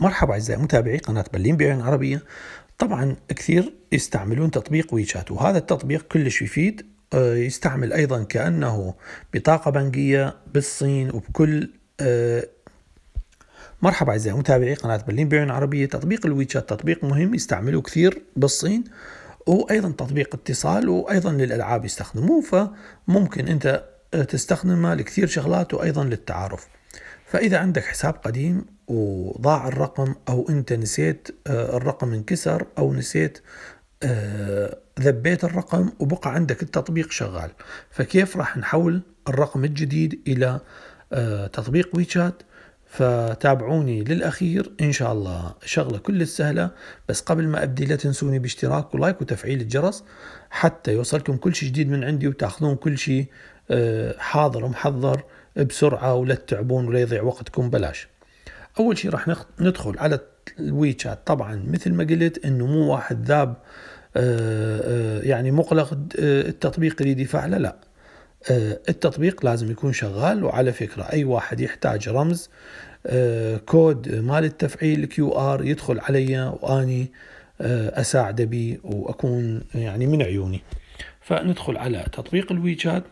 مرحبا أعزائي متابعي قناة برلين بيان عربية طبعا كثير يستعملون تطبيق ويشات وهذا التطبيق كلش يفيد آه، يستعمل أيضا كأنه بطاقة بنكية بالصين وبكل آه، مرحبا أعزائي متابعي قناة برلين بيان عربية تطبيق الويشات تطبيق مهم يستعمله كثير بالصين وأيضا تطبيق اتصال وأيضا للألعاب يستخدموه فممكن أنت آه، تستخدمه لكثير شغلات وأيضا للتعارف فإذا عندك حساب قديم وضاع الرقم أو أنت نسيت آه، الرقم انكسر أو نسيت آه، ذبيت الرقم وبقى عندك التطبيق شغال فكيف راح نحول الرقم الجديد إلى آه، تطبيق ويتشات فتابعوني للأخير إن شاء الله شغلة كل السهلة بس قبل ما أبدي لا تنسوني باشتراك ولايك وتفعيل الجرس حتى يوصلكم كل شيء جديد من عندي وتاخذون كل شيء حاضر ومحضر بسرعة ولا تتعبون ولا يضيع وقتكم بلاش اول شيء راح ندخل على الويتشات طبعا مثل ما قلت انه مو واحد ذاب آه، آه، يعني مقلق آه، التطبيق يدفع له لا التطبيق لازم يكون شغال وعلى فكرة أي واحد يحتاج رمز كود مال التفعيل كيو آر يدخل علي وأني أساعده به وأكون يعني من عيوني فندخل على تطبيق الويتشات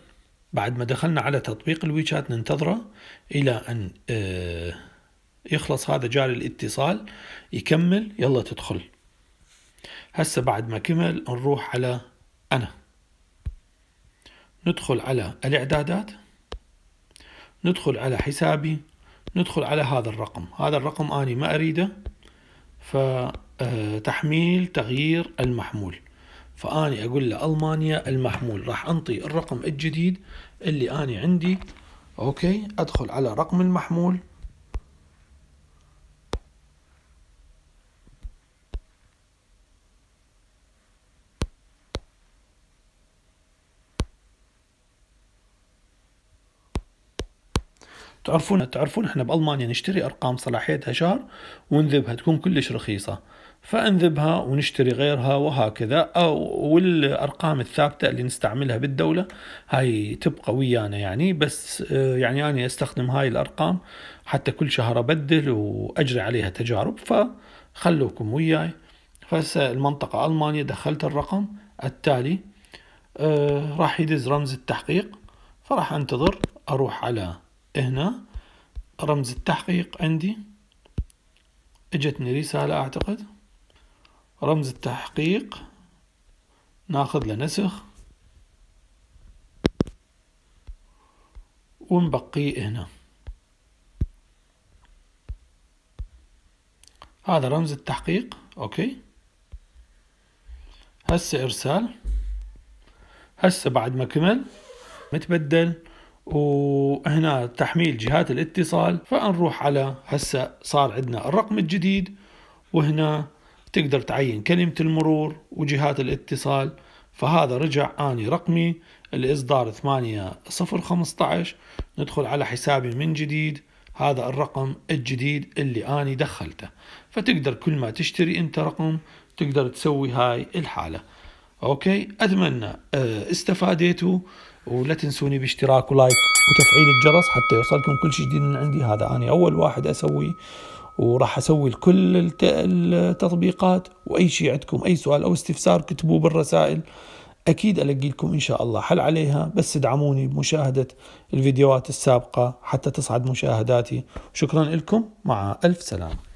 بعد ما دخلنا على تطبيق الويتشات ننتظره إلى أن يخلص هذا جاري الاتصال يكمل يلا تدخل هسه بعد ما كمل نروح على أنا ندخل على الإعدادات ندخل على حسابي ندخل على هذا الرقم هذا الرقم اني ما أريده فتحميل آه، تغيير المحمول فأني أقول له ألمانيا المحمول راح أنطي الرقم الجديد اللي اني عندي أوكي أدخل على رقم المحمول تعرفون تعرفون احنا بالمانيا نشتري ارقام صلاحيتها شهر ونذبها تكون كلش رخيصه فانذبها ونشتري غيرها وهكذا أو والارقام الثابته اللي نستعملها بالدوله هاي تبقى ويانا يعني بس آه، يعني انا يعني استخدم هاي الارقام حتى كل شهر ابدل واجري عليها تجارب فخلوكم وياي فهسه المنطقه المانيا دخلت الرقم التالي آه، راح يدز رمز التحقيق فراح انتظر اروح على هنا رمز التحقيق عندي اجتني رسالة اعتقد رمز التحقيق ناخذ لنسخ نسخ ونبقيه هنا هذا رمز التحقيق اوكي هسه ارسال هسه بعد ما كمل متبدل وهنا تحميل جهات الاتصال فنروح على هسه صار عندنا الرقم الجديد وهنا تقدر تعين كلمة المرور وجهات الاتصال فهذا رجع اني رقمي الاصدار 8015 ندخل على حسابي من جديد هذا الرقم الجديد اللي اني دخلته فتقدر كل ما تشتري انت رقم تقدر تسوي هاي الحالة اوكي اتمنى آه، استفاديتوا ولا تنسوني باشتراك ولايك وتفعيل الجرس حتى يوصلكم كل شيء جديد من عندي هذا أنا أول واحد أسويه وراح اسوي لكل التطبيقات واي شيء عندكم اي سؤال او استفسار كتبوه بالرسائل اكيد القي لكم ان شاء الله حل عليها بس ادعموني بمشاهده الفيديوهات السابقه حتى تصعد مشاهداتي شكرا لكم مع الف سلامه